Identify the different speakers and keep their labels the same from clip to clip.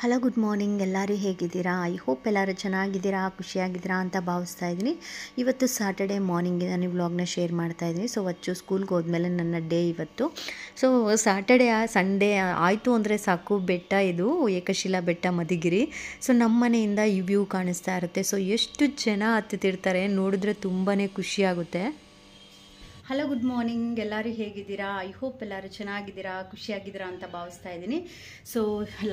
Speaker 1: hello good morning ಎಲ್ಲರೂ ಹೇಗಿದ್ದೀರಾ I hope ಎಲ್ಲರೂ ಚೆನ್ನಾಗಿದ್ದೀರಾ ಖುಷಿಯಾಗಿದ್ದೀರಾ ಅಂತ ಭಾವಿಸ್ತಾ ಇದ್ದೀನಿ ಇವತ್ತು ಸ್ಯಾಟರ್ಡೆ ಮಾರ್ನಿಂಗ್ ನಾನು ವ್ಲಾಗ್ನ ಶೇರ್ ಮಾಡ್ತಾ ಇದ್ದೀನಿ ಸೊ ಅಚ್ಚು ಸ್ಕೂಲ್ಗೆ ಹೋದ್ಮೇಲೆ ನನ್ನ ಡೇ ಇವತ್ತು ಸೊ ಸ್ಯಾಟರ್ಡೇ ಸಂಡೇ ಆಯಿತು ಅಂದರೆ ಸಾಕು ಬೆಟ್ಟ ಇದು ಏಕಶಿಲಾ ಬೆಟ್ಟ ಮಧುಗಿರಿ ಸೊ ನಮ್ಮ ಮನೆಯಿಂದ ಈ ವ್ಯೂ ಕಾಣಿಸ್ತಾ ಇರುತ್ತೆ ಸೊ ಎಷ್ಟು ಜನ ಹತ್ತಿರ್ತಾರೆ ನೋಡಿದ್ರೆ ತುಂಬಾ ಖುಷಿಯಾಗುತ್ತೆ ಹಲೋ ಗುಡ್ ಮಾರ್ನಿಂಗ್ ಎಲ್ಲರೂ ಹೇಗಿದ್ದೀರಾ ಐ ಹೋಪ್ ಎಲ್ಲರೂ ಚೆನ್ನಾಗಿದ್ದೀರಾ ಖುಷಿಯಾಗಿದ್ದೀರಾ ಅಂತ ಭಾವಿಸ್ತಾ ಇದ್ದೀನಿ ಸೊ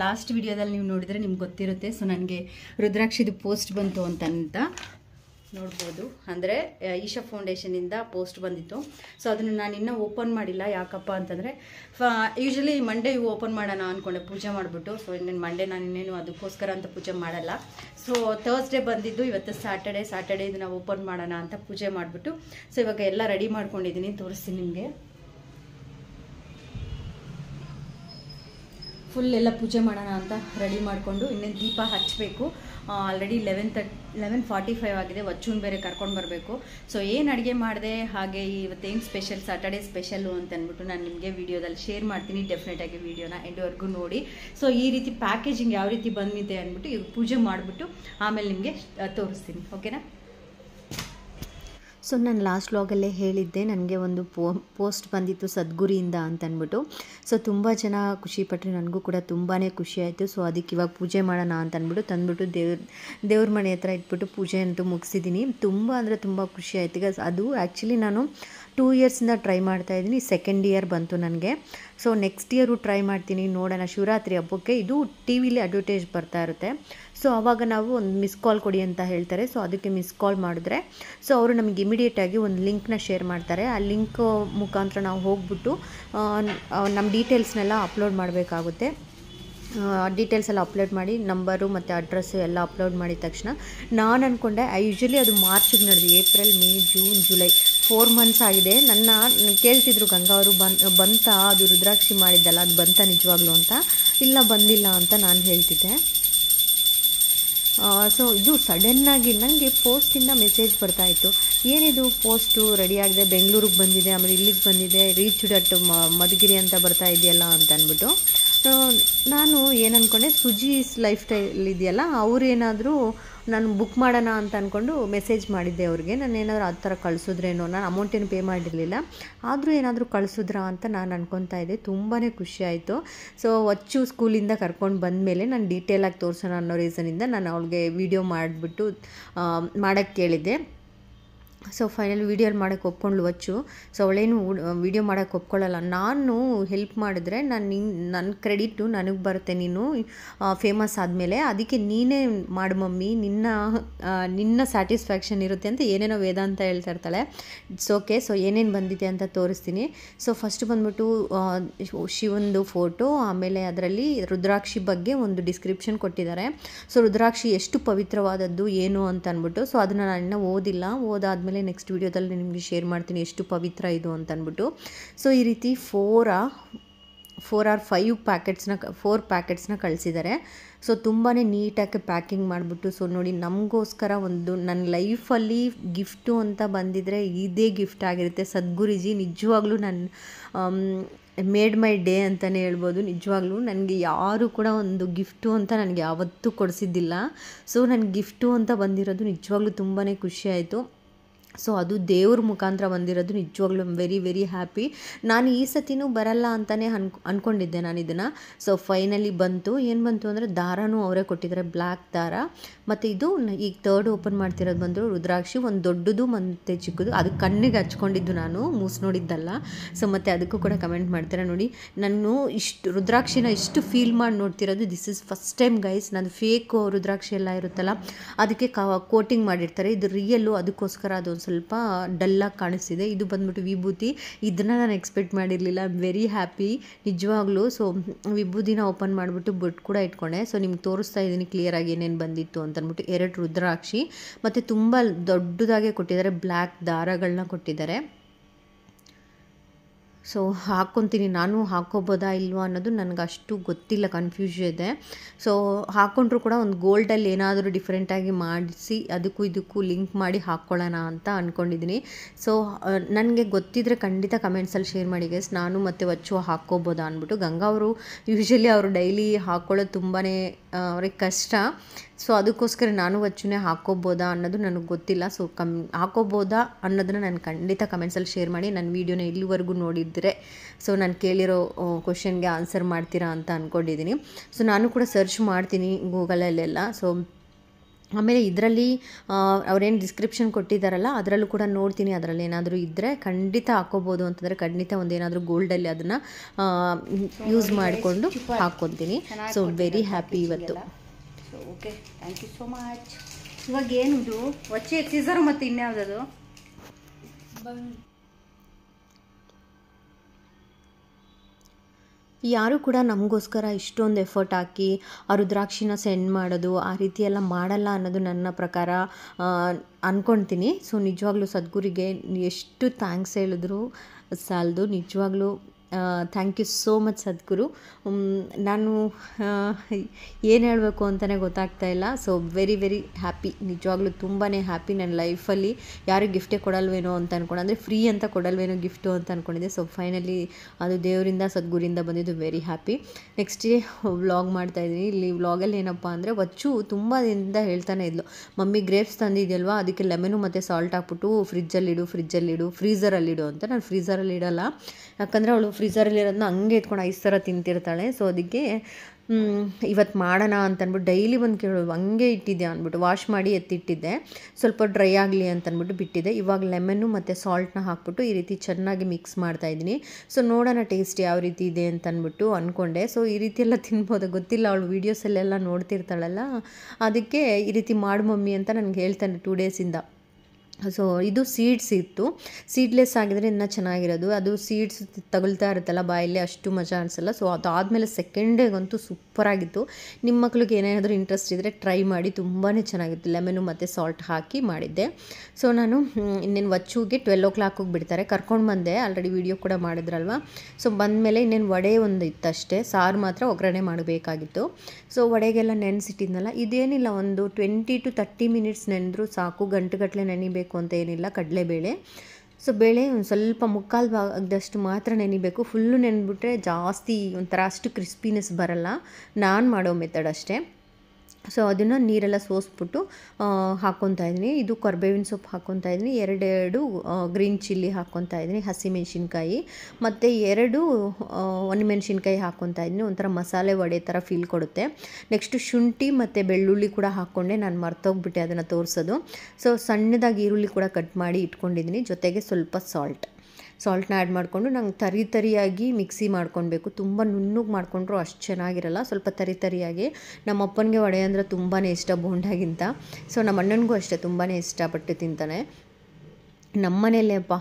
Speaker 1: ಲಾಸ್ಟ್ ವಿಡಿಯೋದಲ್ಲಿ ನೀವು ನೋಡಿದರೆ ನಿಮ್ಗೆ ಗೊತ್ತಿರುತ್ತೆ ಸೊ ನನಗೆ ರುದ್ರಾಕ್ಷಿದು ಪೋಸ್ಟ್ ಬಂತು ಅಂತಂತ ನೋಡ್ಬೋದು ಅಂದರೆ ಈಶಾ ಫೌಂಡೇಶನಿಂದ ಪೋಸ್ಟ್ ಬಂದಿತ್ತು ಸೊ ಅದನ್ನು ನಾನು ಇನ್ನೂ ಓಪನ್ ಮಾಡಿಲ್ಲ ಯಾಕಪ್ಪ ಅಂತಂದರೆ ಫ ಯೂಶ್ವಲಿ ಮಂಡೇ ಓಪನ್ ಮಾಡೋಣ ಅಂದ್ಕೊಂಡೆ ಪೂಜೆ ಮಾಡಿಬಿಟ್ಟು ಸೊ ಇನ್ನೇನು ಮಂಡೇ ನಾನು ಇನ್ನೇನು ಅದಕ್ಕೋಸ್ಕರ ಅಂತ ಪೂಜೆ ಮಾಡಲ್ಲ ಸೊ ಥರ್ಸ್ಡೇ ಬಂದಿದ್ದು ಇವತ್ತು ಸ್ಯಾಟರ್ಡೆ ಸ್ಯಾಟರ್ಡೇ ಇದನ್ನು ಓಪನ್ ಮಾಡೋಣ ಅಂತ ಪೂಜೆ ಮಾಡಿಬಿಟ್ಟು ಸೊ ಇವಾಗ ಎಲ್ಲ ರೆಡಿ ಮಾಡ್ಕೊಂಡಿದ್ದೀನಿ ತೋರಿಸ್ತೀನಿ ನಿಮಗೆ ಫುಲ್ ಎಲ್ಲ ಪೂಜೆ ಮಾಡೋಣ ಅಂತ ರೆಡಿ ಮಾಡಿಕೊಂಡು ಇನ್ನೇನು ದೀಪ ಹಚ್ಚಬೇಕು already eleven thirty eleven forty five ಆಗಿದೆ ವಚ್ಚೂನ್ ಬೇರೆ ಕರ್ಕೊಂಡು ಬರಬೇಕು ಸೊ ಏನು ಅಡುಗೆ ಮಾಡಿದೆ ಹಾಗೆ ಇವತ್ತೇನು ಸ್ಪೆಷಲ್ ಸ್ಯಾಟರ್ಡೇ ಸ್ಪೆಷಲ್ಲು ಅಂತ ಅಂದ್ಬಿಟ್ಟು ನಾನು ನಿಮಗೆ ವೀಡಿಯೋದಲ್ಲಿ ಶೇರ್ ಮಾಡ್ತೀನಿ ಡೆಫಿನೆಟಾಗಿ ವೀಡಿಯೋನ ಎಂಡ್ವರೆಗೂ ನೋಡಿ ಸೊ ಈ ರೀತಿ ಪ್ಯಾಕೇಜಿಂಗ್ ಯಾವ ರೀತಿ ಬಂದಿದೆ ಅಂದ್ಬಿಟ್ಟು ಇವಾಗ ಪೂಜೆ ಮಾಡಿಬಿಟ್ಟು ಆಮೇಲೆ ನಿಮಗೆ ತೋರಿಸ್ತೀನಿ ಓಕೆನಾ ಸೊ ನಾನು ಲಾಸ್ಟ್ ವ್ಲಾಗಲ್ಲೇ ಹೇಳಿದ್ದೆ ನನಗೆ ಒಂದು ಪೋ ಪೋಸ್ಟ್ ಬಂದಿತ್ತು ಸದ್ಗುರಿಯಿಂದ ಅಂತ ಸೊ ತುಂಬ ಜನ ಖುಷಿಪಟ್ಟರು ನನಗೂ ಕೂಡ ತುಂಬಾ ಖುಷಿ ಸೊ ಅದಕ್ಕೆ ಇವಾಗ ಪೂಜೆ ಮಾಡೋಣ ಅಂತ ಅಂದ್ಬಿಟ್ಟು ತಂದ್ಬಿಟ್ಟು ದೇವ್ರ ದೇವ್ರ ಮನೆ ಹತ್ರ ಇಟ್ಬಿಟ್ಟು ಪೂಜೆ ಅಂತೂ ಮುಗಿಸಿದ್ದೀನಿ ತುಂಬ ಅಂದರೆ ತುಂಬ ಖುಷಿ ಆಯಿತು ಈಗ ಅದು ಆ್ಯಕ್ಚುಲಿ ನಾನು ಟೂ ಇಯರ್ಸಿಂದ ಟ್ರೈ ಮಾಡ್ತಾ ಇದ್ದೀನಿ ಸೆಕೆಂಡ್ ಇಯರ್ ಬಂತು ನನಗೆ ಸೊ ನೆಕ್ಸ್ಟ್ ಇಯರು ಟ್ರೈ ಮಾಡ್ತೀನಿ ನೋಡೋಣ ಶಿವರಾತ್ರಿ ಹಬ್ಬಕ್ಕೆ ಇದು ಟಿ ವಿಲಿ ಅಡ್ವರ್ಟೈಸ್ ಬರ್ತಾ ಇರುತ್ತೆ ಸೊ ಆವಾಗ ನಾವು ಒಂದು ಮಿಸ್ ಕಾಲ್ ಕೊಡಿ ಅಂತ ಹೇಳ್ತಾರೆ ಸೊ ಅದಕ್ಕೆ ಮಿಸ್ ಕಾಲ್ ಮಾಡಿದ್ರೆ ಸೊ ಅವರು ನಮಗೆ ಇಮಿಡಿಯೇಟಾಗಿ ಒಂದು ಲಿಂಕ್ನ ಶೇರ್ ಮಾಡ್ತಾರೆ ಆ ಲಿಂಕ್ ಮುಖಾಂತರ ನಾವು ಹೋಗ್ಬಿಟ್ಟು ನಮ್ಮ ಡೀಟೇಲ್ಸ್ನೆಲ್ಲ ಅಪ್ಲೋಡ್ ಮಾಡಬೇಕಾಗುತ್ತೆ ಡೀಟೇಲ್ಸ್ ಎಲ್ಲ ಅಪ್ಲೋಡ್ ಮಾಡಿ ನಂಬರು ಮತ್ತು ಅಡ್ರೆಸ್ಸು ಎಲ್ಲ ಅಪ್ಲೋಡ್ ಮಾಡಿದ ತಕ್ಷಣ ನಾನು ಅಂದ್ಕೊಂಡೆ ಯೂಶ್ವಲಿ ಅದು ಮಾರ್ಚಿಗೆ ನಡೆದು April May June July four months ಆಗಿದೆ ನನ್ನ ಕೇಳ್ತಿದ್ರು ಗಂಗಾ ಅವರು ಬಂತ ಬಂತಾ ಅದು ರುದ್ರಾಕ್ಷಿ ಮಾಡಿದ್ದಲ್ಲ ಅದು ಬಂತ ನಿಜವಾಗ್ಲೂ ಅಂತ ಇಲ್ಲ ಬಂದಿಲ್ಲ ಅಂತ ನಾನು ಹೇಳ್ತಿದ್ದೆ ಸೊ ಇದು ಸಡನ್ನಾಗಿ ನನಗೆ ಪೋಸ್ಟಿಂದ ಮೆಸೇಜ್ ಬರ್ತಾಯಿತ್ತು ಏನಿದು ಪೋಸ್ಟು ರೆಡಿ ಆಗಿದೆ ಬೆಂಗಳೂರಿಗೆ ಬಂದಿದೆ ಆಮೇಲೆ ಇಲ್ಲಿಗೆ ಬಂದಿದೆ ರೀಚ್ಡ್ ಅಟ್ ಮಧುಗಿರಿ ಅಂತ ಬರ್ತಾ ಇದೆಯಲ್ಲ ಅಂತ ಅಂದ್ಬಿಟ್ಟು ಸೊ ನಾನು ಏನು ಅಂದ್ಕೊಂಡೆ ಸುಜೀಸ್ ಲೈಫ್ ಸ್ಟೈಲ್ ಇದೆಯಲ್ಲ ಅವ್ರೇನಾದರೂ ನಾನು ಬುಕ್ ಮಾಡೋಣ ಅಂತ ಅಂದ್ಕೊಂಡು ಮೆಸೇಜ್ ಮಾಡಿದ್ದೆ ಅವ್ರಿಗೆ ನಾನು ಏನಾದರೂ ಆ ಥರ ಕಳಿಸಿದ್ರೇನೋ ನಾನು ಅಮೌಂಟ್ ಏನು ಪೇ ಮಾಡಿರಲಿಲ್ಲ ಆದರೂ ಏನಾದರೂ ಕಳಿಸಿದ್ರಾ ಅಂತ ನಾನು ಅನ್ಕೊತಾ ಇದ್ದೆ ತುಂಬಾ ಖುಷಿ ಸೊ ಅಚ್ಚು ಸ್ಕೂಲಿಂದ ಕರ್ಕೊಂಡು ಬಂದ ಮೇಲೆ ನಾನು ಡೀಟೇಲಾಗಿ ತೋರಿಸೋಣ ಅನ್ನೋ ರೀಸನಿಂದ ನಾನು ಅವ್ಳಿಗೆ ವಿಡಿಯೋ ಮಾಡಿಬಿಟ್ಟು ಮಾಡೋಕ್ಕೆ ಕೇಳಿದ್ದೆ ಸೊ ಫೈನಲ್ ವೀಡಿಯೋಲ್ಲಿ ಮಾಡೋಕ್ಕೆ ಒಪ್ಕೊಂಡ್ಳು ಅಚ್ಚು ಸೊ ಅವಳೇನು ವೀಡಿಯೋ ಮಾಡೋಕ್ಕೆ ಒಪ್ಕೊಳ್ಳಲ್ಲ ನಾನು ಹೆಲ್ಪ್ ಮಾಡಿದ್ರೆ ನಾನು ನಿನ್ನ ನನ್ನ ಕ್ರೆಡಿಟು ನನಗೆ ಬರುತ್ತೆ ನೀನು ಫೇಮಸ್ ಆದಮೇಲೆ ಅದಕ್ಕೆ ನೀನೇ ಮಾಡು ಮಮ್ಮಿ ನಿನ್ನ ನಿನ್ನ ಸ್ಯಾಟಿಸ್ಫ್ಯಾಕ್ಷನ್ ಇರುತ್ತೆ ಅಂತ ಏನೇನೋ ವೇದಾಂತ ಹೇಳ್ತಾ ಇರ್ತಾಳೆ ಇಟ್ಸ್ ಓಕೆ ಸೊ ಏನೇನು ಬಂದಿದೆ ಅಂತ ತೋರಿಸ್ತೀನಿ ಸೊ ಫಸ್ಟ್ ಬಂದ್ಬಿಟ್ಟು ಶಿವಂದು ಫೋಟೋ ಆಮೇಲೆ ಅದರಲ್ಲಿ ರುದ್ರಾಕ್ಷಿ ಬಗ್ಗೆ ಒಂದು ಡಿಸ್ಕ್ರಿಪ್ಷನ್ ಕೊಟ್ಟಿದ್ದಾರೆ ಸೊ ರುದ್ರಾಕ್ಷಿ ಎಷ್ಟು ಪವಿತ್ರವಾದದ್ದು ಏನು ಅಂತ ಅಂದ್ಬಿಟ್ಟು ಸೊ ಅದನ್ನು ನಾನು ಇನ್ನೂ ಓದಿಲ್ಲ ಓದಾದ್ಮೇಲೆ ಆಮೇಲೆ ನೆಕ್ಸ್ಟ್ ವೀಡಿಯೋದಲ್ಲಿ ನಿಮಗೆ ಶೇರ್ ಮಾಡ್ತೀನಿ ಎಷ್ಟು ಪವಿತ್ರ ಇದು ಅಂತ ಅಂದ್ಬಿಟ್ಟು ಸೊ ಈ ರೀತಿ ಫೋರ್ ಫೋರ್ ಆರ್ ಫೈವ್ ಪ್ಯಾಕೆಟ್ಸ್ನ ಫೋರ್ ಪ್ಯಾಕೆಟ್ಸ್ನ ಕಳಿಸಿದ್ದಾರೆ ಸೊ ತುಂಬಾ ನೀಟಾಗಿ ಪ್ಯಾಕಿಂಗ್ ಮಾಡಿಬಿಟ್ಟು ಸೊ ನೋಡಿ ನಮಗೋಸ್ಕರ ಒಂದು ನನ್ನ ಲೈಫಲ್ಲಿ ಗಿಫ್ಟು ಅಂತ ಬಂದಿದ್ದರೆ ಇದೇ ಗಿಫ್ಟ್ ಆಗಿರುತ್ತೆ ಸದ್ಗುರುಜಿ ನಿಜವಾಗ್ಲೂ ನನ್ನ ಮೇಡ್ um, ಮೈ ಡೇ ಅಂತಲೇ ಹೇಳ್ಬೋದು ನಿಜವಾಗ್ಲೂ ನನಗೆ ಯಾರು ಕೂಡ ಒಂದು ಗಿಫ್ಟು ಅಂತ ನನಗೆ ಯಾವತ್ತೂ ಕೊಡಿಸಿದ್ದಿಲ್ಲ ಸೊ ನನ್ನ ಗಿಫ್ಟು ಅಂತ ಬಂದಿರೋದು ನಿಜವಾಗ್ಲೂ ತುಂಬಾ ಖುಷಿ ಆಯಿತು ಸೊ ಅದು ದೇವ್ರ ಮುಖಾಂತರ ಬಂದಿರೋದು ನಿಜವಾಗ್ಲೂ ವೆರಿ ವೆರಿ ಹ್ಯಾಪಿ ನಾನು ಈ ಸತಿನೂ ಬರಲ್ಲ ಅಂತಲೇ ಅನ್ಕೊ ಅಂದ್ಕೊಂಡಿದ್ದೆ ನಾನು ಇದನ್ನು ಸೊ ಫೈನಲಿ ಬಂತು ಏನು ಬಂತು ಅಂದರೆ ದಾರನೂ ಅವರೇ ಕೊಟ್ಟಿದ್ದಾರೆ ಬ್ಲ್ಯಾಕ್ ದಾರ ಮತ್ತು ಇದು ಈಗ ತರ್ಡ್ ಓಪನ್ ಮಾಡ್ತಿರೋದು ಬಂದರು ರುದ್ರಾಕ್ಷಿ ಒಂದು ದೊಡ್ಡದು ಮತ್ತು ಚಿಕ್ಕದು ಅದು ಕಣ್ಣಿಗೆ ಹಚ್ಕೊಂಡಿದ್ದು ನಾನು ಮೂಸ್ ನೋಡಿದ್ದಲ್ಲ ಸೊ ಮತ್ತು ಅದಕ್ಕೂ ಕೂಡ ಕಮೆಂಟ್ ಮಾಡ್ತೀರಾ ನೋಡಿ ನಾನು ಇಷ್ಟು ರುದ್ರಾಕ್ಷಿನ ಇಷ್ಟು ಫೀಲ್ ಮಾಡಿ ನೋಡ್ತಿರೋದು this is first time guys ನಾನು ಫೇಕ್ ರುದ್ರಾಕ್ಷಿ ಎಲ್ಲ ಇರುತ್ತಲ್ಲ ಅದಕ್ಕೆ ಕೋಟಿಂಗ್ ಮಾಡಿರ್ತಾರೆ ಇದು ರಿಯಲ್ಲು ಅದಕ್ಕೋಸ್ಕರ ಅದೊಂದು ಸ್ವಲ್ಪ ಡಲ್ಲಾಗಿ ಕಾಣಿಸ್ತಿದೆ ಇದು ಬಂದ್ಬಿಟ್ಟು ವಿಭೂತಿ ಇದನ್ನ ನಾನು ಎಕ್ಸ್ಪೆಕ್ಟ್ ಮಾಡಿರಲಿಲ್ಲ ಐ ವೆರಿ ಹ್ಯಾಪಿ ನಿಜವಾಗ್ಲೂ ಸೊ ವಿಭೂತಿನ ಓಪನ್ ಮಾಡಿಬಿಟ್ಟು ಬುಟ್ ಕೂಡ ಇಟ್ಕೊಂಡೆ ಸೊ ನಿಮ್ಗೆ ತೋರಿಸ್ತಾ ಇದ್ದೀನಿ ಕ್ಲಿಯರಾಗಿ ಏನೇನು ಬಂದಿತ್ತು ಅಂತ ಅಂದ್ಬಿಟ್ಟು ಎರಡು ರುದ್ರಾಕ್ಷಿ ಮತ್ತು ತುಂಬ ದೊಡ್ಡದಾಗೆ ಕೊಟ್ಟಿದ್ದಾರೆ ಬ್ಲ್ಯಾಕ್ ದಾರಗಳನ್ನ ಕೊಟ್ಟಿದ್ದಾರೆ ಸೊ ಹಾಕ್ಕೊತೀನಿ ನಾನು ಹಾಕ್ಕೊಬೋದಾ ಇಲ್ವಾ ಅನ್ನೋದು ನನಗೆ ಅಷ್ಟು ಗೊತ್ತಿಲ್ಲ ಕನ್ಫ್ಯೂಷ್ ಇದೆ ಸೊ ಹಾಕ್ಕೊಂಡ್ರು ಕೂಡ ಒಂದು ಗೋಲ್ಡಲ್ಲಿ ಏನಾದರೂ ಡಿಫ್ರೆಂಟಾಗಿ ಮಾಡಿಸಿ ಅದಕ್ಕೂ ಇದಕ್ಕೂ ಲಿಂಕ್ ಮಾಡಿ ಹಾಕ್ಕೊಳ್ಳೋಣ ಅಂತ ಅಂದ್ಕೊಂಡಿದ್ದೀನಿ ಸೊ ನನಗೆ ಗೊತ್ತಿದ್ದರೆ ಖಂಡಿತ ಕಮೆಂಟ್ಸಲ್ಲಿ ಶೇರ್ ಮಾಡಿ ಗೆಸ್ ನಾನು ಮತ್ತು ವಚ್ಚು ಹಾಕ್ಕೋಬೋದಾ ಅಂದ್ಬಿಟ್ಟು ಗಂಗಾ ಅವರು ಯೂಶ್ವಲಿ ಅವರು ಡೈಲಿ ಹಾಕ್ಕೊಳ್ಳೋದು ತುಂಬಾ ಅವ್ರಿಗೆ ಕಷ್ಟ ಸೊ ಅದಕ್ಕೋಸ್ಕರ ನಾನು ವಚ್ಚುನೇ ಹಾಕೋಬೋದಾ ಅನ್ನೋದು ನನಗೆ ಗೊತ್ತಿಲ್ಲ ಸೊ ಕಮ್ ಹಾಕೋಬೋದಾ ಅನ್ನೋದನ್ನ ನಾನು ಖಂಡಿತ ಕಮೆಂಟ್ಸಲ್ಲಿ ಶೇರ್ ಮಾಡಿ ನನ್ನ ವೀಡಿಯೋನ ಇಲ್ಲಿವರೆಗೂ ನೋಡಿದರೆ ಸೊ ನಾನು ಕೇಳಿರೋ ಕ್ವಶನ್ಗೆ ಆನ್ಸರ್ ಮಾಡ್ತೀರಾ ಅಂತ ಅಂದ್ಕೊಂಡಿದ್ದೀನಿ ಸೊ ನಾನು ಕೂಡ ಸರ್ಚ್ ಮಾಡ್ತೀನಿ ಗೂಗಲಲ್ಲೆಲ್ಲ ಸೊ ಆಮೇಲೆ ಇದರಲ್ಲಿ ಅವ್ರೇನು ಡಿಸ್ಕ್ರಿಪ್ಷನ್ ಕೊಟ್ಟಿದ್ದಾರಲ್ಲ ಅದರಲ್ಲೂ ಕೂಡ ನೋಡ್ತೀನಿ ಅದರಲ್ಲಿ ಏನಾದರೂ ಇದ್ದರೆ ಖಂಡಿತ ಹಾಕೋಬೋದು ಅಂತಂದರೆ ಖಂಡಿತ ಒಂದು ಏನಾದರೂ ಗೋಲ್ಡಲ್ಲಿ ಅದನ್ನು ಯೂಸ್ ಮಾಡಿಕೊಂಡು ಹಾಕ್ಕೊತೀನಿ ಸೊ ವೆರಿ ಹ್ಯಾಪಿ ಇವತ್ತು so okay thank you so much ಇವಾಗ ಇದು ಒಚ್ಚೆ ಸೀಸರ್ ಮತ್ತು ಇನ್ಯಾವುದದು ಯಾರು ಕೂಡ ನಮಗೋಸ್ಕರ ಇಷ್ಟೊಂದು ಎಫರ್ಟ್ ಹಾಕಿ ಆ ರುದ್ರಾಕ್ಷಿನ ಸೆಂಡ್ ಮಾಡೋದು ಆ ರೀತಿ ಎಲ್ಲ ಮಾಡಲ್ಲ ಅನ್ನೋದು ನನ್ನ ಪ್ರಕಾರ ಅಂದ್ಕೊಳ್ತೀನಿ ಸೊ ನಿಜವಾಗ್ಲೂ ಸದ್ಗುರಿಗೆ ಎಷ್ಟು ಥ್ಯಾಂಕ್ಸ್ ಹೇಳಿದ್ರು ಸಾಲದು ನಿಜವಾಗ್ಲೂ thank you so much Sadhguru ನಾನು ಏನು ಹೇಳಬೇಕು ಅಂತಲೇ ಗೊತ್ತಾಗ್ತಾ ಇಲ್ಲ ಸೊ ವೆರಿ ವೆರಿ ಹ್ಯಾಪಿ ನಿಜವಾಗ್ಲೂ ತುಂಬಾ ಹ್ಯಾಪಿ ನನ್ನ ಲೈಫಲ್ಲಿ ಯಾರು ಗಿಫ್ಟೇ ಕೊಡಲ್ವೇನೋ ಅಂತ ಅಂದ್ಕೊಂಡು ಅಂದರೆ ಫ್ರೀ ಅಂತ ಕೊಡಲ್ವೇನೋ ಗಿಫ್ಟು ಅಂತ ಅಂದ್ಕೊಂಡಿದ್ದೆ ಸೊ ಫೈನಲಿ ಅದು ದೇವರಿಂದ ಸದ್ಗುರಿಂದ ಬಂದಿದ್ದು very happy next day vlog ಮಾಡ್ತಾಯಿದ್ದೀನಿ ಇಲ್ಲಿ ವ್ಲಾಗಲ್ಲಿ ಏನಪ್ಪ ಅಂದರೆ ಒಚ್ಚು ತುಂಬ ದಿನದಿಂದ ಹೇಳ್ತಾನೆ ಇದ್ಲು ಮಮ್ಮಿ ಗ್ರೇಪ್ಸ್ ತಂದಿದೆಯಲ್ವಾ ಅದಕ್ಕೆ ಲೆಮನು ಮತ್ತು ಸಾಲ್ಟ್ ಹಾಕ್ಬಿಟ್ಟು ಫ್ರಿಜ್ಜಲ್ಲಿಡು ಫ್ರಿಜ್ಜಲ್ಲಿಡು ಫ್ರೀಸರಲ್ಲಿಡು ಅಂತ ನಾನು ಫ್ರೀಸರಲ್ಲಿ ಇಡಲ್ಲ ಯಾಕಂದರೆ ಅವಳು ಫ್ರೀಸರಲ್ಲಿರೋದನ್ನ ಹಂಗೆ ಎತ್ಕೊಂಡು ಐಸ್ ಥರ ತಿಂತಿರ್ತಾಳೆ ಸೊ ಅದಕ್ಕೆ ಇವತ್ತು ಮಾಡೋಣ ಅಂತನ್ಬಿಟ್ಟು ಡೈಲಿ ಬಂದು ಕೇಳೋದು ಹಂಗೆ ಇಟ್ಟಿದ್ದೆ ಅಂದ್ಬಿಟ್ಟು ವಾಶ್ ಮಾಡಿ ಎತ್ತಿಟ್ಟಿದ್ದೆ ಸ್ವಲ್ಪ ಡ್ರೈ ಆಗಲಿ ಅಂತನ್ಬಿಟ್ಟು ಬಿಟ್ಟಿದ್ದೆ ಇವಾಗ ಲೆಮನ್ನು ಮತ್ತು ಸಾಲ್ಟ್ನ ಹಾಕ್ಬಿಟ್ಟು ಈ ರೀತಿ ಚೆನ್ನಾಗಿ ಮಿಕ್ಸ್ ಮಾಡ್ತಾಯಿದ್ದೀನಿ ಸೊ ನೋಡೋಣ ಟೇಸ್ಟ್ ಯಾವ ರೀತಿ ಇದೆ ಅಂತನ್ಬಿಟ್ಟು ಅಂದ್ಕೊಂಡೆ ಸೊ ಈ ರೀತಿ ಎಲ್ಲ ತಿನ್ಬೋದು ಗೊತ್ತಿಲ್ಲ ಅವಳು ವೀಡಿಯೋಸಲ್ಲೆಲ್ಲ ನೋಡ್ತಿರ್ತಾಳಲ್ಲ ಅದಕ್ಕೆ ಈ ರೀತಿ ಮಾಡು ಮಮ್ಮಿ ಅಂತ ನನಗೆ ಹೇಳ್ತಾನೆ ಟೂ ಡೇಸಿಂದ ಸೊ ಇದು ಸೀಡ್ಸ್ ಇತ್ತು ಸೀಡ್ಲೆಸ್ ಆಗಿದ್ರೆ ಇನ್ನೂ ಚೆನ್ನಾಗಿರೋದು ಅದು ಸೀಡ್ಸ್ ತಗೊಳ್ತಾ ಇರುತ್ತಲ್ಲ ಬಾಯಲ್ಲಿ ಅಷ್ಟು ಮಜಾ ಅನಿಸಲ್ಲ ಸೊ ಅದಾದಮೇಲೆ ಸೆಕೆಂಡ್ ಡೇಗಂತೂ ಸೂಪರಾಗಿತ್ತು ನಿಮ್ಮ ಮಕ್ಳಿಗೆ ಏನೇನಾದರೂ ಇಂಟ್ರೆಸ್ಟ್ ಇದ್ದರೆ ಟ್ರೈ ಮಾಡಿ ತುಂಬಾ ಚೆನ್ನಾಗಿತ್ತು ಲೆಮನು ಮತ್ತು ಸಾಲ್ಟ್ ಹಾಕಿ ಮಾಡಿದ್ದೆ ಸೊ ನಾನು ಇನ್ನೇನು ವಚ್ಚೂಗೆ ಟ್ವೆಲ್ ಓ ಕ್ಲಾಕಿಗೆ ಬಿಡ್ತಾರೆ ಕರ್ಕೊಂಡು ಬಂದೆ ಆಲ್ರೆಡಿ ವೀಡಿಯೋ ಕೂಡ ಮಾಡಿದ್ರಲ್ವ ಸೊ ಬಂದಮೇಲೆ ಇನ್ನೇನು ವಡೆ ಒಂದು ಇತ್ತಷ್ಟೇ ಸಾರು ಮಾತ್ರ ಒಗ್ಗರಣೆ ಮಾಡಬೇಕಾಗಿತ್ತು ಸೊ ವಡೆಗೆಲ್ಲ ನೆನೆಸಿಟ್ಟಿದ್ನಲ್ಲ ಇದೇನಿಲ್ಲ ಒಂದು ಟ್ವೆಂಟಿ ಟು ತರ್ಟಿ ಮಿನಿಟ್ಸ್ ನೆನೆದ್ರೂ ಸಾಕು ಗಂಟುಗಟ್ಟಲೆ ನೆನಿಬೇಕು ಬೇಕು ಅಂತ ಏನಿಲ್ಲ ಬೇಳೆ ಸೊ ಬೇಳೆ ಒಂದು ಸ್ವಲ್ಪ ಮುಕ್ಕಾಲು ಭಾಗದಷ್ಟು ಮಾತ್ರ ನೆನಿಬೇಕು ಫುಲ್ಲು ನೆನೆಬಿಟ್ರೆ ಜಾಸ್ತಿ ಒಂಥರ ಅಷ್ಟು ಕ್ರಿಸ್ಪಿನೆಸ್ ಬರಲ್ಲ ನಾನು ಮಾಡೋ ಮೆಥಡ್ ಅಷ್ಟೇ ಸೊ ಅದನ್ನು ನೀರೆಲ್ಲ ಸೋಸ್ಬಿಟ್ಟು ಹಾಕ್ಕೊತಾ ಇದ್ದೀನಿ ಇದು ಕರ್ಬೇವಿನ ಸೊಪ್ಪು ಹಾಕ್ಕೊತಾ ಇದ್ದೀನಿ ಎರಡೆರಡು ಗ್ರೀನ್ ಚಿಲ್ಲಿ ಹಾಕ್ಕೊತಾ ಇದ್ದೀನಿ ಹಸಿಮೆಣ್ಸಿನ್ಕಾಯಿ ಮತ್ತು ಎರಡು ಮೆಣಸಿನ್ಕಾಯಿ ಹಾಕ್ಕೊತಾ ಇದ್ದೀನಿ ಒಂಥರ ಮಸಾಲೆ ವಡೆ ಥರ ಫೀಲ್ ಕೊಡುತ್ತೆ ನೆಕ್ಸ್ಟ್ ಶುಂಠಿ ಮತ್ತು ಬೆಳ್ಳುಳ್ಳಿ ಕೂಡ ಹಾಕ್ಕೊಂಡೆ ನಾನು ಮರ್ತೋಗ್ಬಿಟ್ಟೆ ಅದನ್ನು ತೋರಿಸೋದು ಸೊ ಸಣ್ಣದಾಗಿ ಈರುಳ್ಳಿ ಕೂಡ ಕಟ್ ಮಾಡಿ ಇಟ್ಕೊಂಡಿದ್ದೀನಿ ಜೊತೆಗೆ ಸ್ವಲ್ಪ ಸಾಲ್ಟ್ ಸಾಲ್ಟ್ನ ಆ್ಯಡ್ ಮಾಡಿಕೊಂಡು ನಂಗೆ ತರಿ ತರಿಯಾಗಿ ಮಿಕ್ಸಿ ಮಾಡ್ಕೊಬೇಕು ತುಂಬ ನುಣ್ಣಗೆ ಮಾಡ್ಕೊಂಡ್ರು ಅಷ್ಟು ಚೆನ್ನಾಗಿರಲ್ಲ ಸ್ವಲ್ಪ ತರಿ ತರಿಯಾಗಿ ನಮ್ಮ ಅಪ್ಪನಿಗೆ ವಡೆ ಅಂದರೆ ತುಂಬಾ ಇಷ್ಟ ಬೋಂಡಾಗಿಂತ ಸೊ ನಮ್ಮ ಅಣ್ಣನಿಗೂ ಅಷ್ಟೇ ತುಂಬಾ ಇಷ್ಟಪಟ್ಟು ತಿಂತಾನೆ ನಮ್ಮ ಮನೇಲೇ ಅಪ್ಪ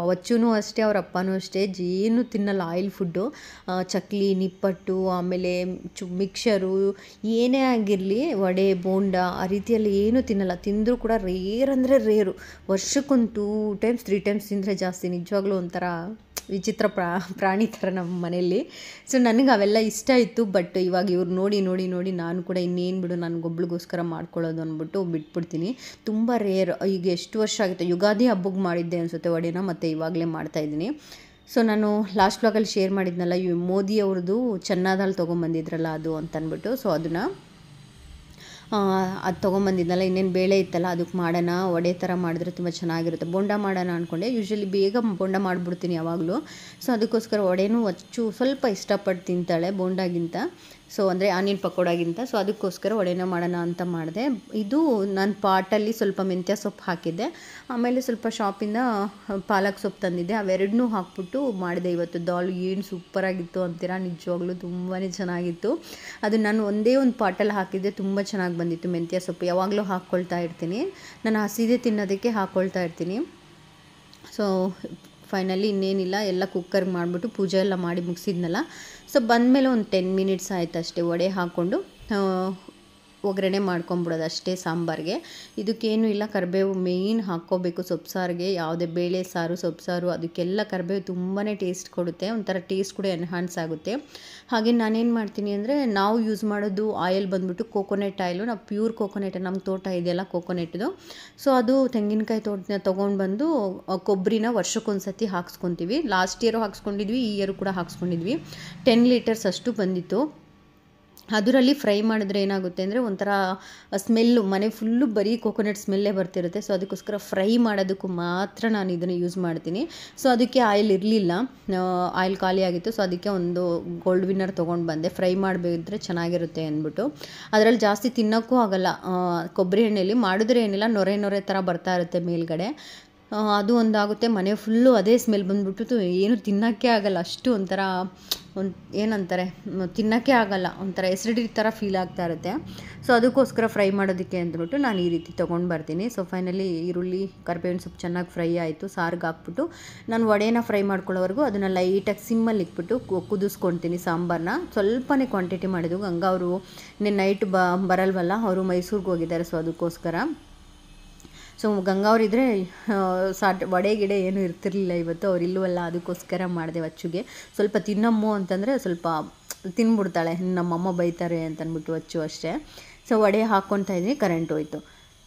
Speaker 1: ಅವಚ್ಚೂ ಅಷ್ಟೇ ಅವ್ರ ಅಪ್ಪನೂ ಅಷ್ಟೇ ಏನು ತಿನ್ನಲ್ಲ ಆಯಿಲ್ ಫುಡ್ಡು ಚಕ್ಲಿ ನಿಪ್ಪಟ್ಟು ಆಮೇಲೆ ಚು ಮಿಕ್ಸರು ಏನೇ ಆಗಿರಲಿ ವಡೆ ಬೋಂಡ ಆ ರೀತಿಯಲ್ಲಿ ಏನೂ ತಿನ್ನಲ್ಲ ತಿಂದರೂ ಕೂಡ ರೇರ್ ಅಂದರೆ ರೇರು ವರ್ಷಕ್ಕೊಂದು ಟೂ ಟೈಮ್ಸ್ ತ್ರೀ ಟೈಮ್ಸ್ ತಿಂದರೆ ಜಾಸ್ತಿ ನಿಜವಾಗ್ಲೂ ಒಂಥರ ವಿಚಿತ್ರ ಪ್ರಾಣಿ ಥರ ನಮ್ಮ ಮನೆಯಲ್ಲಿ ಸೊ ನನಗೆ ಅವೆಲ್ಲ ಇಷ್ಟ ಇತ್ತು ಬಟ್ ಇವಾಗ ಇವ್ರು ನೋಡಿ ನೋಡಿ ನೋಡಿ ನಾನು ಕೂಡ ಇನ್ನೇನು ಬಿಡು ಗೊಬ್ಬಳಿಗೋಸ್ಕರ ಮಾಡ್ಕೊಳ್ಳೋದು ಅಂದ್ಬಿಟ್ಟು ಬಿಟ್ಬಿಡ್ತೀನಿ ತುಂಬ ರೇರ್ ಈಗ ಎಷ್ಟು ವರ್ಷ ಆಗುತ್ತೆ ಯುಗಾದಿ ಹಬ್ಬಕ್ಕೆ ಮಾಡಿದ್ದೆ ಅನಿಸುತ್ತೆ ಒಡೆನ ಮತ್ತು ಇವಾಗಲೇ ಮಾಡ್ತಾಯಿದ್ದೀನಿ ಸೊ ನಾನು ಲಾಸ್ಟ್ ಬ್ಲಾಗಲ್ಲಿ ಶೇರ್ ಮಾಡಿದ್ನಲ್ಲ ಮೋದಿ ಅವ್ರದ್ದು ಚೆನ್ನಾದಲ್ಲಿ ತೊಗೊಂಬಂದಿದ್ರಲ್ಲ ಅದು ಅಂತನ್ಬಿಟ್ಟು ಸೊ ಅದನ್ನು ಅದು ತೊಗೊಂಬಂದಿದ್ನಲ್ಲ ಇನ್ನೇನು ಬೇಳೆ ಇತ್ತಲ್ಲ ಅದಕ್ಕೆ ಮಾಡೋಣ ವಡೆ ಥರ ಮಾಡಿದ್ರೆ ತುಂಬ ಚೆನ್ನಾಗಿರುತ್ತೆ ಬೊಂಡ ಮಾಡೋಣ ಅಂದ್ಕೊಂಡೆ ಯೂಶ್ವಲಿ ಬೇಗ ಬೋಂಡ ಮಾಡಿಬಿಡ್ತೀನಿ ಯಾವಾಗಲೂ ಸೊ ಅದಕ್ಕೋಸ್ಕರ ವಡೆನೂ ಅಚ್ಚು ಸ್ವಲ್ಪ ಇಷ್ಟಪಟ್ಟು ತಿಂತಾಳೆ ಬೋಂಡಾಗಿಂತ ಸೊ ಅಂದರೆ ಆನಿಯನ್ ಪಕೋಡಾಗಿಂತ ಸೊ ಅದಕ್ಕೋಸ್ಕರ ಒಡೆನೋ ಮಾಡೋಣ ಅಂತ ಮಾಡಿದೆ ಇದು ನಾನು ಪಾಟಲ್ಲಿ ಸ್ವಲ್ಪ ಮೆಂತ್ಯ ಸೊಪ್ಪು ಹಾಕಿದ್ದೆ ಆಮೇಲೆ ಸ್ವಲ್ಪ ಶಾಪಿಂದ ಪಾಲಕ್ ಸೊಪ್ಪು ತಂದಿದ್ದೆ ಅವೆರಡನ್ನೂ ಹಾಕ್ಬಿಟ್ಟು ಮಾಡಿದೆ ಇವತ್ತು ದಾಲ್ ಏನು ಸೂಪರಾಗಿತ್ತು ಅಂತೀರಾ ನಿಜವಾಗ್ಲೂ ತುಂಬಾ ಚೆನ್ನಾಗಿತ್ತು ಅದು ನಾನು ಒಂದೇ ಒಂದು ಪಾಟಲ್ಲಿ ಹಾಕಿದ್ದೆ ತುಂಬ ಚೆನ್ನಾಗಿ ಬಂದಿತ್ತು ಮೆಂತ್ಯ ಸೊಪ್ಪು ಯಾವಾಗಲೂ ಹಾಕ್ಕೊಳ್ತಾ ಇರ್ತೀನಿ ನಾನು ಹಸಿದೆ ತಿನ್ನೋದಕ್ಕೆ ಹಾಕ್ಕೊಳ್ತಾ ಇರ್ತೀನಿ ಸೊ ಫೈನಲಿ ಇನ್ನೇನಿಲ್ಲ ಎಲ್ಲ ಕುಕ್ಕರ್ ಮಾಡಿಬಿಟ್ಟು ಪೂಜೆ ಎಲ್ಲ ಮಾಡಿ ಮುಗಿಸಿದ್ನಲ್ಲ ಸೊ ಬಂದಮೇಲೆ ಒಂದು ಟೆನ್ ಮಿನಿಟ್ಸ್ ಆಯಿತು ಅಷ್ಟೇ ಒಡೆ ಹಾಕ್ಕೊಂಡು ಒಗ್ಗರಣೆ ಮಾಡ್ಕೊಂಬಿಡೋದು ಅಷ್ಟೇ ಸಾಂಬಾರಿಗೆ ಇದಕ್ಕೇನು ಇಲ್ಲ ಕರಿಬೇವು ಮೇಯ್ನ್ ಹಾಕ್ಕೋಬೇಕು ಸೊಪ್ಪು ಸಾರಿಗೆ ಯಾವುದೇ ಬೇಳೆ ಸಾರು ಸೊಪ್ಪು ಸಾರು ಅದಕ್ಕೆಲ್ಲ ಕರಿಬೇವು ತುಂಬಾ ಟೇಸ್ಟ್ ಕೊಡುತ್ತೆ ಒಂಥರ ಟೇಸ್ಟ್ ಕೂಡ ಎನ್ಹಾನ್ಸ್ ಆಗುತ್ತೆ ಹಾಗೆ ನಾನೇನು ಮಾಡ್ತೀನಿ ಅಂದರೆ ನಾವು ಯೂಸ್ ಮಾಡೋದು ಆಯಿಲ್ ಬಂದುಬಿಟ್ಟು ಕೋಕೋನೆಟ್ ಆಯಿಲು ನಾವು ಪ್ಯೂರ್ ಕೋಕೋನೆಟ್ ನಮ್ಮ ತೋಟ ಇದೆಯಲ್ಲ ಕೋಕೋನೆಟ್ದು ಸೊ ಅದು ತೆಂಗಿನಕಾಯಿ ತೋಟನ ತೊಗೊಂಡು ಬಂದು ಕೊಬ್ಬರಿನ ವರ್ಷಕ್ಕೊಂದು ಸತಿ ಹಾಕ್ಸ್ಕೊತೀವಿ ಲಾಸ್ಟ್ ಇಯರು ಹಾಕ್ಸ್ಕೊಂಡಿದ್ವಿ ಈ ಇಯರು ಕೂಡ ಹಾಕ್ಸ್ಕೊಂಡಿದ್ವಿ ಟೆನ್ ಲೀಟರ್ಸ್ ಅಷ್ಟು ಬಂದಿತ್ತು ಅದರಲ್ಲಿ ಫ್ರೈ ಮಾಡಿದ್ರೆ ಏನಾಗುತ್ತೆ ಅಂದರೆ ಒಂಥರ ಸ್ಮೆಲ್ಲು ಮನೆ ಫುಲ್ಲು ಬರೀ ಕೋಕೋನಟ್ ಸ್ಮೆಲ್ಲೇ ಬರ್ತಿರುತ್ತೆ ಸೊ ಅದಕ್ಕೋಸ್ಕರ ಫ್ರೈ ಮಾಡೋದಕ್ಕೂ ಮಾತ್ರ ನಾನು ಇದನ್ನು ಯೂಸ್ ಮಾಡ್ತೀನಿ ಸೊ ಅದಕ್ಕೆ ಆಯಿಲ್ ಇರಲಿಲ್ಲ ಆಯಿಲ್ ಖಾಲಿ ಆಗಿತ್ತು ಸೊ ಅದಕ್ಕೆ ಒಂದು ಗೋಲ್ಡ್ ವಿನ್ನರ್ ತೊಗೊಂಡು ಬಂದೆ ಫ್ರೈ ಮಾಡಬೇಕಿದ್ರೆ ಚೆನ್ನಾಗಿರುತ್ತೆ ಅಂದ್ಬಿಟ್ಟು ಅದರಲ್ಲಿ ಜಾಸ್ತಿ ತಿನ್ನೋಕ್ಕೂ ಆಗಲ್ಲ ಕೊಬ್ಬರಿ ಎಣ್ಣೆಯಲ್ಲಿ ಮಾಡಿದ್ರೆ ಏನಿಲ್ಲ ನೊರೆ ನೊರೆ ಥರ ಬರ್ತಾ ಇರುತ್ತೆ ಮೇಲ್ಗಡೆ ಅದು ಒಂದಾಗುತ್ತೆ ಮನೆ ಫುಲ್ಲು ಅದೇ ಸ್ಮೆಲ್ ಬಂದುಬಿಟ್ಟು ಏನು ತಿನ್ನೋಕ್ಕೆ ಆಗಲ್ಲ ಅಷ್ಟು ಒಂಥರ ಒಂದು ಏನಂತಾರೆ ತಿನ್ನೋಕ್ಕೆ ಆಗಲ್ಲ ಒಂಥರ ಎಸಿಡಿಟಿ ಥರ ಫೀಲ್ ಆಗ್ತಾ ಇರುತ್ತೆ ಸೊ ಅದಕ್ಕೋಸ್ಕರ ಫ್ರೈ ಮಾಡೋದಕ್ಕೆ ಅಂದ್ಬಿಟ್ಟು ನಾನು ಈ ರೀತಿ ತೊಗೊಂಡು ಬರ್ತೀನಿ ಸೊ ಫೈನಲಿ ಈರುಳ್ಳಿ ಕರಿಬೇವಿನ ಸೊಪ್ಪು ಚೆನ್ನಾಗಿ ಫ್ರೈ ಆಯಿತು ಸಾರಿಗೆ ಹಾಕ್ಬಿಟ್ಟು ನಾನು ವಡೆನ ಫ್ರೈ ಮಾಡ್ಕೊಳ್ಳೋವರೆಗೂ ಅದನ್ನು ಲೈಟಾಗಿ ಸಿಮ್ಮಲ್ಲಿ ಇಟ್ಬಿಟ್ಟು ಕುದಿಸ್ಕೊಳ್ತೀನಿ ಸಾಂಬಾರನ್ನ ಸ್ವಲ್ಪನೇ ಕ್ವಾಂಟಿಟಿ ಮಾಡಿದ್ವು ಹಂಗೆ ಅವರು ನಿನ್ನೆ ನೈಟ್ ಬರಲ್ವಲ್ಲ ಅವರು ಮೈಸೂರಿಗೆ ಹೋಗಿದ್ದಾರೆ ಸೊ ಅದಕ್ಕೋಸ್ಕರ ಸೊ ಗಂಗಾವರಿದ್ರೆ ಸಾಟ್ ವಡೆ ಗಿಡೆ ಏನೂ ಇರ್ತಿರ್ಲಿಲ್ಲ ಇವತ್ತು ಅವ್ರು ಇಲ್ಲವಲ್ಲ ಅದಕ್ಕೋಸ್ಕರ ಮಾಡಿದೆ ಅಚ್ಚುಗೆ ಸ್ವಲ್ಪ ತಿನ್ನಮ್ಮು ಅಂತಂದರೆ ಸ್ವಲ್ಪ ತಿನ್ಬಿಡ್ತಾಳೆ ನಮ್ಮಮ್ಮ ಬೈತಾರೆ ಅಂತಂದ್ಬಿಟ್ಟು ಅಚ್ಚು ಅಷ್ಟೇ ಸೊ ವಡೆ ಹಾಕ್ಕೊತಾ ಇದ್ದೀನಿ ಕರೆಂಟ್ ಹೋಯ್ತು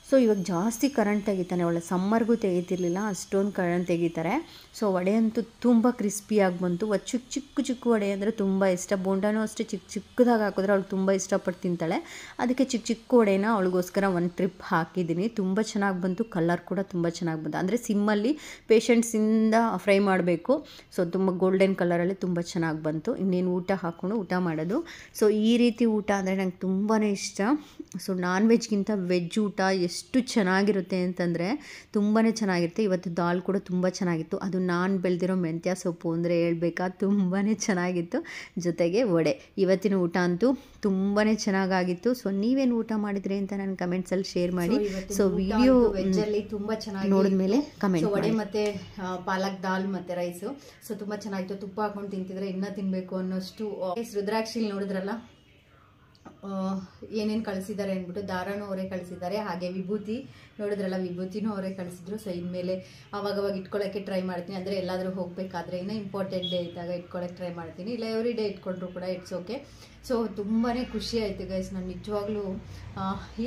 Speaker 1: ಸೊ ಇವಾಗ ಜಾಸ್ತಿ ಕರೆಂಟ್ ತೆಗಿತಾನೆ ಒಳ್ಳೆ ಸಮ್ಮರ್ಗೂ ತೆಗಿತಿರ್ಲಿಲ್ಲ ಅಷ್ಟೊಂದು ಕರೆಂಟ್ ತೆಗಿತಾರೆ ಸೊ ವಡೆ ಅಂತೂ ತುಂಬ ಕ್ರಿಸ್ಪಿಯಾಗಿ ಬಂತು ಚಿಕ್ಕ ಚಿಕ್ಕ ಚಿಕ್ಕ ವಡೆ ಅಂದರೆ ತುಂಬ ಇಷ್ಟ ಬೋಂಡಾನು ಅಷ್ಟೇ ಚಿಕ್ಕ ಚಿಕ್ಕದಾಗಿ ಹಾಕಿದ್ರೆ ಅವಳು ತುಂಬ ಇಷ್ಟಪಟ್ಟು ತಿಂತಾಳೆ ಅದಕ್ಕೆ ಚಿಕ್ಕ ಚಿಕ್ಕ ವಡೆನ ಅವಳಿಗೋಸ್ಕರ ಒಂದು ಟ್ರಿಪ್ ಹಾಕಿದ್ದೀನಿ ತುಂಬ ಚೆನ್ನಾಗಿ ಬಂತು ಕಲರ್ ಕೂಡ ತುಂಬ ಚೆನ್ನಾಗಿ ಬಂತು ಅಂದರೆ ಸಿಮ್ಮಲ್ಲಿ ಪೇಷಂಟ್ಸಿಂದ ಫ್ರೈ ಮಾಡಬೇಕು ಸೊ ತುಂಬ ಗೋಲ್ಡನ್ ಕಲರಲ್ಲಿ ತುಂಬ ಚೆನ್ನಾಗಿ ಬಂತು ಇನ್ನೇನು ಊಟ ಹಾಕ್ಕೊಂಡು ಊಟ ಮಾಡೋದು ಸೊ ಈ ರೀತಿ ಊಟ ಅಂದರೆ ನಂಗೆ ತುಂಬಾ ಇಷ್ಟ ಸೊ ನಾನ್ ವೆಜ್ಗಿಂತ ವೆಜ್ ಊಟ ಎಷ್ಟು ಎಷ್ಟು ಚೆನ್ನಾಗಿರುತ್ತೆ ಅಂತಂದರೆ ತುಂಬಾ ಚೆನ್ನಾಗಿರುತ್ತೆ ಇವತ್ತು ದಾಲ್ ಕೂಡ ತುಂಬ ಚೆನ್ನಾಗಿತ್ತು ಅದು ನಾನು ಬೆಳೆದಿರೋ ಮೆಂತ್ಯ ಸೊಪ್ಪು ಅಂದರೆ ಹೇಳ್ಬೇಕಾ ತುಂಬಾ ಚೆನ್ನಾಗಿತ್ತು ಜೊತೆಗೆ ವಡೆ ಇವತ್ತಿನ ಊಟ ಅಂತೂ ತುಂಬಾ ಚೆನ್ನಾಗಾಗಿತ್ತು ಸೊ ನೀವೇನು ಊಟ ಮಾಡಿದ್ರಿ ಅಂತ ನಾನು ಕಮೆಂಟ್ಸಲ್ಲಿ ಶೇರ್ ಮಾಡಿ ಸೊ ವಿಡಿಯೋ ವೆಜ್ಜಲ್ಲಿ ತುಂಬ ಚೆನ್ನಾಗಿ ನೋಡಿದ್ಮೇಲೆ ಕಮೆಂಟ್ ವಡೆ ಮತ್ತು ಪಾಲಕ್ ದಾಲ್ ಮತ್ತು ರೈಸು ಸೊ ತುಂಬ ಚೆನ್ನಾಗಿತ್ತು ತುಪ್ಪ ಹಾಕೊಂಡು ತಿಂತಿದ್ರೆ ಇನ್ನೂ ತಿನ್ನಬೇಕು ಅನ್ನೋಷ್ಟು ರುದ್ರಾಕ್ಷಿಲಿ ನೋಡಿದ್ರಲ್ಲ ಏನೇನು ಕಳಿಸಿದ್ದಾರೆ ಅಂದ್ಬಿಟ್ಟು ದಾರಾನು ಅವರೇ ಕಳಿಸಿದ್ದಾರೆ ಹಾಗೆ ವಿಭೂತಿ ನೋಡಿದ್ರಲ್ಲ ವಿಭೂತಿನೂ ಅವರೇ ಕಳಿಸಿದ್ರು ಸೊ ಇನ್ಮೇಲೆ ಆವಾಗವಾಗ ಇಟ್ಕೊಳ್ಳೋಕ್ಕೆ ಟ್ರೈ ಮಾಡ್ತೀನಿ ಅಂದರೆ ಎಲ್ಲಾದರೂ ಹೋಗಬೇಕಾದ್ರೆ ಇನ್ನೂ ಇಂಪಾರ್ಟೆಂಟ್ ಡೇ ಇದ್ದಾಗ ಇಟ್ಕೊಳ್ಳೋಕ್ಕೆ ಟ್ರೈ ಮಾಡ್ತೀನಿ ಇಲ್ಲ ಎವ್ರಿ ಡೇ ಇಟ್ಕೊಂಡ್ರು ಕೂಡ ಇಟ್ಸ್ ಓಕೆ ಸೊ ತುಂಬಾ ಖುಷಿ ಆಯಿತು ಗೈಸ್ ನಾನು ನಿಜವಾಗ್ಲೂ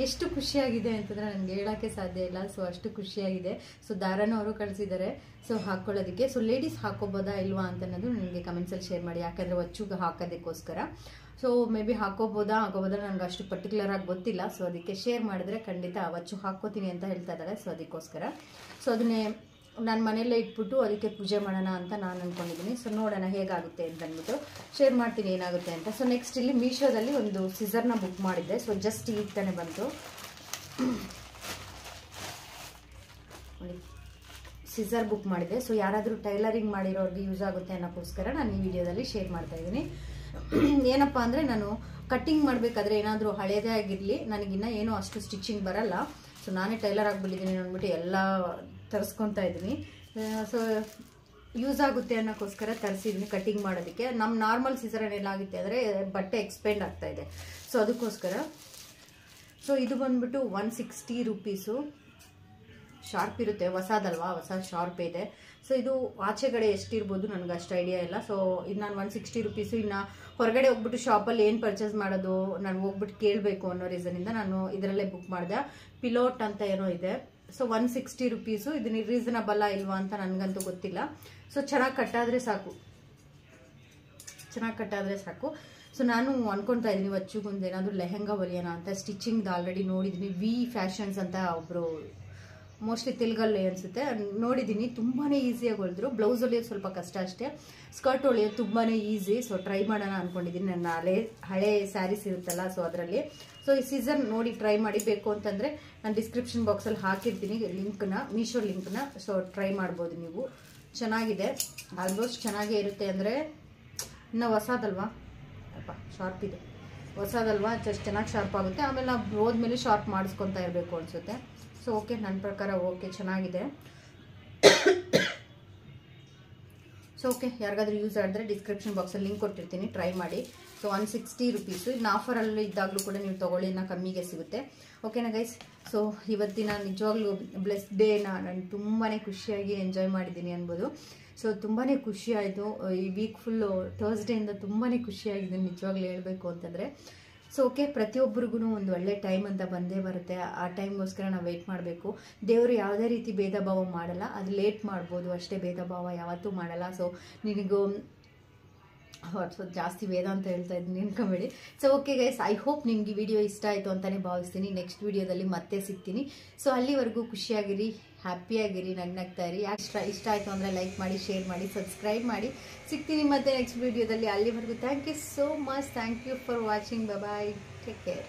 Speaker 1: ಎಷ್ಟು ಖುಷಿಯಾಗಿದೆ ಅಂತಂದರೆ ನನಗೆ ಹೇಳೋಕ್ಕೆ ಸಾಧ್ಯ ಇಲ್ಲ ಸೊ ಅಷ್ಟು ಖುಷಿಯಾಗಿದೆ ಸೊ ದಾರಾನು ಅವರು ಕಳಿಸಿದ್ದಾರೆ ಸೊ ಹಾಕ್ಕೊಳ್ಳೋದಕ್ಕೆ ಸೊ ಲೇಡೀಸ್ ಹಾಕೋಬೋದಾ ಇಲ್ವಾ ಅಂತ ಅನ್ನೋದು ನನಗೆ ಕಮೆಂಟ್ಸಲ್ಲಿ ಶೇರ್ ಮಾಡಿ ಯಾಕಂದರೆ ಒಚ್ಚುಗೆ ಹಾಕೋದಕ್ಕೋಸ್ಕರ ಸೊ ಮೇ ಬಿ ಹಾಕೋಬೋದಾ ಹಾಕೋಬೋದಾ ನನಗೆ ಅಷ್ಟು ಪರ್ಟಿಕ್ಯುಲರ್ ಆಗಿ ಗೊತ್ತಿಲ್ಲ ಸೊ ಅದಕ್ಕೆ ಶೇರ್ ಮಾಡಿದ್ರೆ ಖಂಡಿತ ಒಚ್ಚು ಹಾಕೋತೀನಿ ಅಂತ ಹೇಳ್ತಾ ಇದ್ದಾರೆ ಸೊ ಅದಕ್ಕೋಸ್ಕರ ಸೊ ಅದನ್ನೇ ನಾನು ಮನೆಯಲ್ಲೇ ಇಟ್ಬಿಟ್ಟು ಅದಕ್ಕೆ ಪೂಜೆ ಮಾಡೋಣ ಅಂತ ನಾನು ಅಂದ್ಕೊಂಡಿದ್ದೀನಿ ಸೊ ನೋಡೋಣ ಹೇಗಾಗುತ್ತೆ ಅಂತ ಅಂದ್ಬಿಟ್ಟು ಶೇರ್ ಮಾಡ್ತೀನಿ ಏನಾಗುತ್ತೆ ಅಂತ ಸೊ ನೆಕ್ಸ್ಟ್ ಇಲ್ಲಿ ಮೀಶೋದಲ್ಲಿ ಒಂದು ಸೀಸರ್ನ ಬುಕ್ ಮಾಡಿದ್ದೆ ಸೊ ಜಸ್ಟ್ ಈಗ ತಾನೇ ಬಂತು ಸಿಸರ್ ಬುಕ್ ಮಾಡಿದೆ ಸೊ ಯಾರಾದರೂ ಟೈಲರಿಂಗ್ ಮಾಡಿರೋರಿಗೆ ಯೂಸ್ ಆಗುತ್ತೆ ಅನ್ನೋಕ್ಕೋಸ್ಕರ ನಾನು ಈ ವಿಡಿಯೋದಲ್ಲಿ ಶೇರ್ ಮಾಡ್ತಾ ಇದ್ದೀನಿ ಏನಪ್ಪ ಅಂದರೆ ನಾನು ಕಟ್ಟಿಂಗ್ ಮಾಡಬೇಕಾದ್ರೆ ಏನಾದರೂ ಹಳೆಯದೇ ಆಗಿರಲಿ ನನಗಿನ್ನ ಏನೂ ಅಷ್ಟು ಸ್ಟಿಚಿಂಗ್ ಬರಲ್ಲ ಸೊ ನಾನೇ ಟೈಲರ್ ಆಗಿಬಿಟ್ಟಿದ್ದೀನಿ ಅಂದ್ಬಿಟ್ಟು ಎಲ್ಲ ತರಿಸ್ಕೊತಾ ಇದ್ದೀನಿ ಸೊ ಯೂಸ್ ಆಗುತ್ತೆ ಅನ್ನೋಕ್ಕೋಸ್ಕರ ತರಿಸಿದ್ದೀನಿ ಕಟ್ಟಿಂಗ್ ಮಾಡೋದಕ್ಕೆ ನಮ್ಮ ನಾರ್ಮಲ್ ಸೀಸರನ್ ಏನಾಗುತ್ತೆ ಅಂದರೆ ಬಟ್ಟೆ ಎಕ್ಸ್ಪೆಂಡ್ ಆಗ್ತಾ ಇದೆ ಸೊ ಅದಕ್ಕೋಸ್ಕರ ಸೊ ಇದು ಬಂದ್ಬಿಟ್ಟು ಒನ್ ಸಿಕ್ಸ್ಟಿ ರುಪೀಸು ಶಾರ್ಪ್ ಇರುತ್ತೆ ಹೊಸದಲ್ವಾ ಹೊಸ ಶಾರ್ಪ್ ಇದೆ ಸೊ ಇದು ಆಚೆಗಡೆ ಎಷ್ಟಿರ್ಬೋದು ನನಗೆ ಅಷ್ಟು ಐಡಿಯಾ ಇಲ್ಲ ಸೊ ಇದು ನಾನು ಒನ್ ಸಿಕ್ಸ್ಟಿ ರುಪೀಸು ಇನ್ನು ಹೊರಗಡೆ ಹೋಗ್ಬಿಟ್ಟು ಶಾಪಲ್ಲಿ ಏನು ಪರ್ಚೇಸ್ ಮಾಡೋದು ನಾನು ಹೋಗ್ಬಿಟ್ಟು ಕೇಳಬೇಕು ಅನ್ನೋ ರೀಸನಿಂದ ನಾನು ಇದರಲ್ಲೇ ಬುಕ್ ಮಾಡಿದೆ ಪಿಲೋಟ್ ಅಂತ ಏನೋ ಇದೆ ಸೊ ಒನ್ ಸಿಕ್ಸ್ಟಿ ರುಪೀಸು ಇದನ್ನ ರೀಸನಬಲ್ಲ ಇಲ್ವಾ ಅಂತ ನನಗಂತೂ ಗೊತ್ತಿಲ್ಲ ಸೊ ಚೆನ್ನಾಗಿ ಕಟ್ಟಾದರೆ ಸಾಕು ಚೆನ್ನಾಗಿ ಕಟ್ಟಾದರೆ ಸಾಕು ಸೊ ನಾನು ಅಂದ್ಕೊಳ್ತಾ ಇದ್ದೀನಿ ಮುಂದೆ ಏನಾದರೂ ಲೆಹೆಂಗಾ ಹೊಲಿಯೋಣ ಅಂತ ಸ್ಟಿಚಿಂಗ್ದು ಆಲ್ರೆಡಿ ನೋಡಿದ್ದೀನಿ ವಿ ಫ್ಯಾಷನ್ಸ್ ಅಂತ ಒಬ್ಬರು ಮೋಸ್ಟ್ಲಿ ತಿಲ್ಗಲ್ಲಿ ಅನಿಸುತ್ತೆ ನೋಡಿದ್ದೀನಿ ತುಂಬಾ ಈಸಿಯಾಗಿ ಹೊಲಿದ್ರು ಬ್ಲೌಸ್ ಹೊಲಿಯೋದು ಸ್ವಲ್ಪ ಕಷ್ಟ ಅಷ್ಟೇ ಸ್ಕರ್ಟ್ ಹೊಲಿಯೋದು ತುಂಬಾ ಈಸಿ ಸೊ ಟ್ರೈ ಮಾಡೋಣ ಅಂದ್ಕೊಂಡಿದ್ದೀನಿ ನನ್ನ ಹಳೆ ಹಳೆ ಸ್ಯಾರೀಸ್ ಇರುತ್ತಲ್ಲ ಸೊ ಅದರಲ್ಲಿ ಸೊ ಈ ಸೀಸನ್ ನೋಡಿ ಟ್ರೈ ಮಾಡಿ ಬೇಕು ಅಂತಂದರೆ ನಾನು ಡಿಸ್ಕ್ರಿಪ್ಷನ್ ಬಾಕ್ಸಲ್ಲಿ ಹಾಕಿರ್ತೀನಿ ಲಿಂಕ್ನ ಮೀಶೋ ಲಿಂಕ್ನ ಸೊ ಟ್ರೈ ಮಾಡ್ಬೋದು ನೀವು ಚೆನ್ನಾಗಿದೆ ಆಲ್ಮೋಸ್ಟ್ ಚೆನ್ನಾಗೇ ಇರುತ್ತೆ ಅಂದರೆ ಇನ್ನು ಹೊಸದಲ್ವಾ ಅಪ್ಪ ಶಾರ್ಪ್ ಇದೆ ಹೊಸದಲ್ವಾ ಜಸ್ಟ್ ಚೆನ್ನಾಗಿ ಶಾರ್ಪ್ ಆಗುತ್ತೆ ಆಮೇಲೆ ನಾವು ಹೋದ್ಮೇಲೆ ಶಾರ್ಪ್ ಮಾಡಿಸ್ಕೊತಾ ಇರಬೇಕು ಅನಿಸುತ್ತೆ ಸೊ ಓಕೆ ನನ್ನ ಪ್ರಕಾರ ಓಕೆ ಚೆನ್ನಾಗಿದೆ ಸೊ ಓಕೆ ಯಾರಿಗಾದ್ರೂ ಯೂಸ್ ಆದರೆ ಡಿಸ್ಕ್ರಿಪ್ಷನ್ ಬಾಕ್ಸಲ್ಲಿ ಲಿಂಕ್ ಕೊಟ್ಟಿರ್ತೀನಿ ಟ್ರೈ ಮಾಡಿ ಸೊ ಒನ್ ಸಿಕ್ಸ್ಟಿ ರುಪೀಸು ಇನ್ನು ಆಫರಲ್ಲೂ ಇದ್ದಾಗಲೂ ಕೂಡ ನೀವು ತೊಗೊಳ್ಳಿ ನಾ ಕಮ್ಮಿಗೆ ಸಿಗುತ್ತೆ ಓಕೆನಾ ಗೈಸ್ ಸೊ ಇವತ್ತಿನ ನಿಜವಾಗ್ಲೂ ಬ್ಲೆಸ್ ಡೇನ ನಾನು ತುಂಬಾ ಖುಷಿಯಾಗಿ ಎಂಜಾಯ್ ಮಾಡಿದ್ದೀನಿ ಅನ್ಬೋದು ಸೊ ತುಂಬಾ ಖುಷಿಯಾಯಿತು ಈ ವೀಕ್ ಫುಲ್ಲು ಥರ್ಸ್ಡೇಯಿಂದ ತುಂಬಾ ಖುಷಿಯಾಗಿದ್ದೀನಿ ನಿಜವಾಗ್ಲೂ ಹೇಳಬೇಕು ಅಂತಂದರೆ ಸೊ ಓಕೆ ಪ್ರತಿಯೊಬ್ಬರಿಗೂ ಒಂದು ಒಳ್ಳೆ ಟೈಮ್ ಅಂತ ಬಂದೇ ಬರುತ್ತೆ ಆ ಟೈಮ್ಗೋಸ್ಕರ ನಾವು ವೆಯ್ಟ್ ಮಾಡಬೇಕು ದೇವರು ಯಾವುದೇ ರೀತಿ ಭೇದ ಭಾವ ಮಾಡಲ್ಲ ಅದು ಲೇಟ್ ಮಾಡ್ಬೋದು ಅಷ್ಟೇ ಭೇದ ಭಾವ ಯಾವತ್ತೂ ಮಾಡಲ್ಲ ಸೊ ನಿನಗೂ ಸೊ ಜಾಸ್ತಿ ಅಂತ ಹೇಳ್ತಾ ಇದ್ದೀನಿ ನಿನ್ಕೊಂಬೇಡಿ so okay guys I hope ನಿಮಗೆ ವಿಡಿಯೋ ಇಷ್ಟ ಆಯಿತು ಅಂತಲೇ ಭಾವಿಸ್ತೀನಿ ನೆಕ್ಸ್ಟ್ ವಿಡಿಯೋದಲ್ಲಿ ಮತ್ತೆ ಸಿಗ್ತೀನಿ ಸೊ ಅಲ್ಲಿವರೆಗೂ ಖುಷಿಯಾಗಿರಿ ಹ್ಯಾಪಿಯಾಗಿರಿ ನಗ್ನಾಗ್ತಾ ಇರಿ ಇಷ್ಟ ಇಷ್ಟ ಆಯಿತು ಅಂದರೆ ಲೈಕ್ ಮಾಡಿ ಶೇರ್ ಮಾಡಿ ಸಬ್ಸ್ಕ್ರೈಬ್ ಮಾಡಿ ಸಿಗ್ತೀನಿ ಮತ್ತೆ ನೆಕ್ಸ್ಟ್ ವಿಡಿಯೋದಲ್ಲಿ ಅಲ್ಲಿವರೆಗೂ thank you so much thank you for watching bye take care